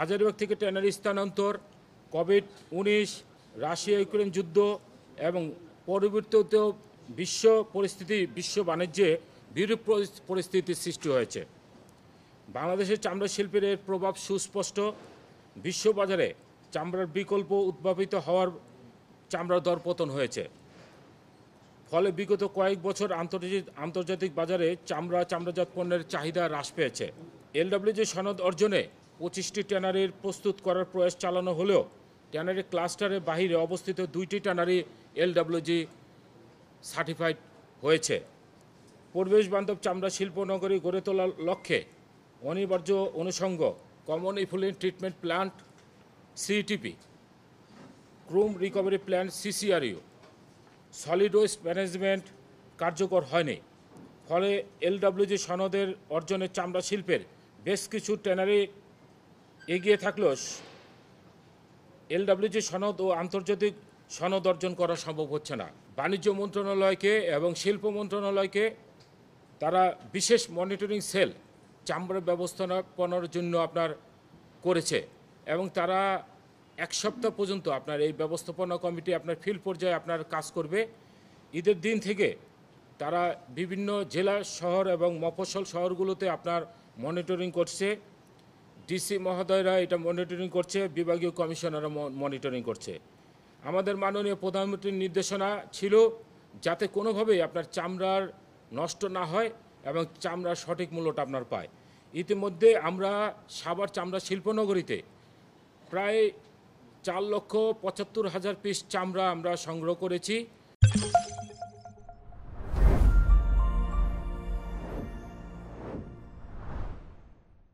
হাজারবাগ থেকে ট্যানার স্থানান্তর কোভিড উনিশ রাশিয়া ইউক্রেন যুদ্ধ এবং পরিবর্তিত বিশ্ব পরিস্থিতি বিশ্ব বাণিজ্যে বিরূপ পরিস্থিতির সৃষ্টি হয়েছে বাংলাদেশের চামড়া শিল্পের এর প্রভাব সুস্পষ্ট বিশ্ববাজারে চামড়ার বিকল্প উদ্ভাবিত হওয়ার চামড়ার দরপতন হয়েছে ফলে বিগত কয়েক বছর আন্তর্জাতিক আন্তর্জাতিক বাজারে চামড়া চামড়াজাত পণ্যের চাহিদা হ্রাস পেয়েছে এলডব্লিউজি সনদ অর্জনে পঁচিশটি ট্যানারির প্রস্তুত করার প্রয়াস চালানো হলেও ট্যানারি ক্লাস্টারের বাহিরে অবস্থিত দুইটি ট্যানারি এলডাব্লিউজি সার্টিফাইড হয়েছে পরিবেশ বান্ধব চামড়া শিল্পনগরী গড়ে তোলার লক্ষ্যে অনিবার্য অনুষঙ্গ common effluent treatment plant CTP chrome recovery plant CCRU solid waste management কার্যকর হয়নি ফলে এলডাব্লিউজি সনদের অর্জনে চামড়া শিল্পের বেশ কিছু ট্যানারি এগিয়ে থাকলেও এলডাব্লিউজি সনদ ও আন্তর্জাতিক সনদ অর্জন করা সম্ভব হচ্ছে না বাণিজ্য মন্ত্রণালয়কে এবং শিল্প মন্ত্রণালয়কে তারা বিশেষ মনিটরিং সেল চাম্বার ব্যবস্থাপনার জন্য আপনার করেছে এবং তারা এক সপ্তাহ পর্যন্ত আপনার এই ব্যবস্থাপনা কমিটি আপনার ফিল্ড পর্যায়ে আপনার কাজ করবে ঈদের দিন থেকে তারা বিভিন্ন জেলা শহর এবং মফসল শহরগুলোতে আপনার মনিটরিং করছে ডিসি মহোদয়রা এটা মনিটরিং করছে বিভাগীয় কমিশনাররা মনিটরিং করছে আমাদের মাননীয় প্রধানমন্ত্রীর নির্দেশনা ছিল যাতে কোনোভাবেই আপনার চামড়ার নষ্ট না হয় এবং চামড়ার সঠিক মূল্যটা আপনার পায় ইতিমধ্যে আমরা সাবার চামড়া শিল্পনগরীতে প্রায় চার লক্ষ পঁচাত্তর হাজার পিস চামড়া আমরা সংগ্রহ করেছি